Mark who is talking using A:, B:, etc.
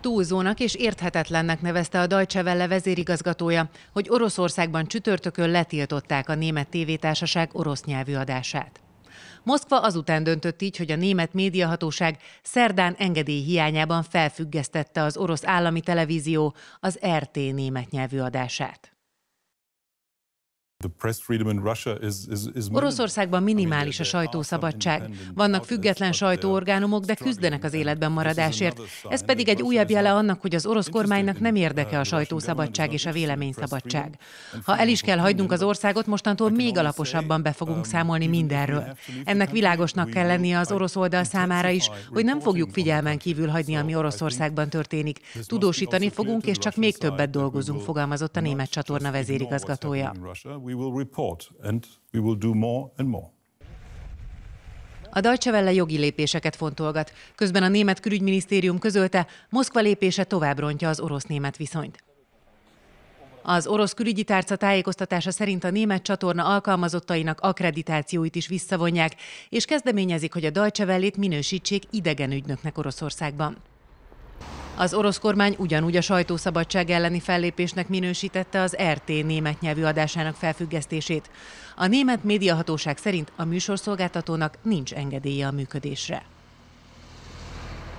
A: Túlzónak és érthetetlennek nevezte a Deutsche Welle vezérigazgatója, hogy Oroszországban csütörtökön letiltották a német tévétársaság orosz nyelvű adását. Moszkva azután döntött így, hogy a német médiahatóság szerdán engedély hiányában felfüggesztette az orosz állami televízió, az RT német nyelvű adását. Oroszországban minimális a sajtószabadság. Vannak független uh, sajtóorgánumok, de küzdenek az életben maradásért. Ez pedig egy újabb jele annak, hogy az orosz kormánynak nem érdeke a sajtószabadság és a véleményszabadság. Ha el is kell hagynunk az országot, mostantól még alaposabban be fogunk um, számolni mindenről. Ennek világosnak kell lennie az orosz oldal számára is, hogy nem fogjuk figyelmen kívül hagyni, ami Oroszországban történik. Tudósítani fogunk, és csak még többet dolgozunk, fogalmazott a német csatorna vezérigazgatója
B: will report and we will do more and more.
A: A Deutsche Welle jogi lépéseket fontolgat, közben a német külügyminisztérium közölte, Moszkva lépése tovább rontja az orosz-német viszonyt. Az orosz külügyi tárca tájékoztatása szerint a német csatorna alkalmazottainak akkreditációit is visszavonják, és kezdeményezik, hogy a Deutsche Welle-t minősítsék idegen ügynöknek Oroszországban. Az orosz kormány ugyanúgy a sajtószabadság elleni fellépésnek minősítette az RT német nyelvű adásának felfüggesztését. A német médiahatóság szerint a műsorszolgáltatónak nincs engedélye a működésre.